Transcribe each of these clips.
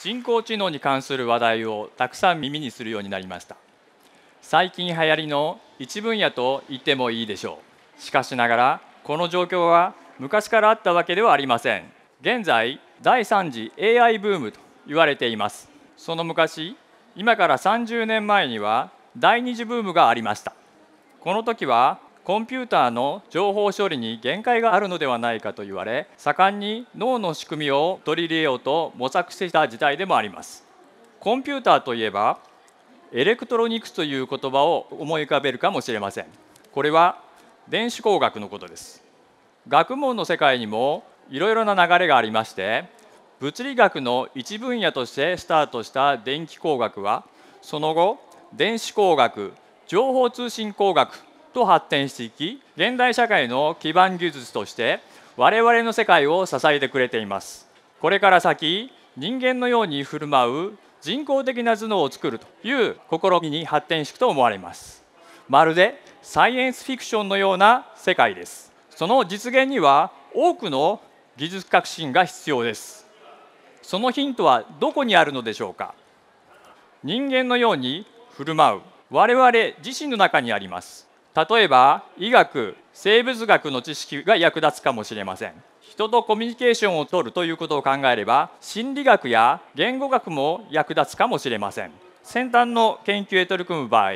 人工知能に関する話題をたくさん耳にするようになりました最近流行りの一分野と言ってもいいでしょうしかしながらこの状況は昔からあったわけではありません現在第3次 AI ブームと言われていますその昔今から30年前には第2次ブームがありましたこの時はコンピューターの情報処理に限界があるのではないかと言われ盛んに脳の仕組みを取り入れようと模索していた時代でもあります。コンピューターといえばエレクトロニクスという言葉を思い浮かべるかもしれません。これは電子工学のことです。学問の世界にもいろいろな流れがありまして物理学の一分野としてスタートした電気工学はその後電子工学情報通信工学と発展していき現代社会の基盤技術として我々の世界を支えてくれていますこれから先人間のように振る舞う人工的な頭脳を作るという試みに発展していくと思われますまるでサイエンスフィクションのような世界ですその実現には多くの技術革新が必要ですそのヒントはどこにあるのでしょうか人間のように振る舞う我々自身の中にあります例えば医学生物学の知識が役立つかもしれません人とコミュニケーションをとるということを考えれば心理学や言語学も役立つかもしれません先端の研究へ取り組む場合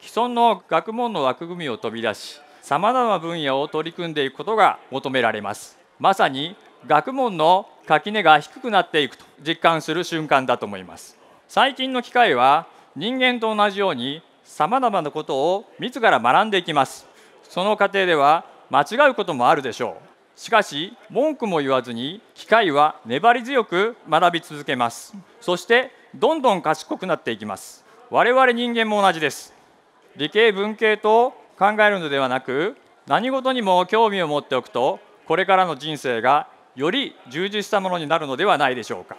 既存の学問の枠組みを飛び出しさまざまな分野を取り組んでいくことが求められますまさに学問の垣根が低くなっていくと実感する瞬間だと思います最近の機会は人間と同じようにさまざまなことを自ら学んでいきますその過程では間違うこともあるでしょうしかし文句も言わずに機械は粘り強く学び続けますそしてどんどん賢くなっていきます我々人間も同じです理系文系と考えるのではなく何事にも興味を持っておくとこれからの人生がより充実したものになるのではないでしょうか。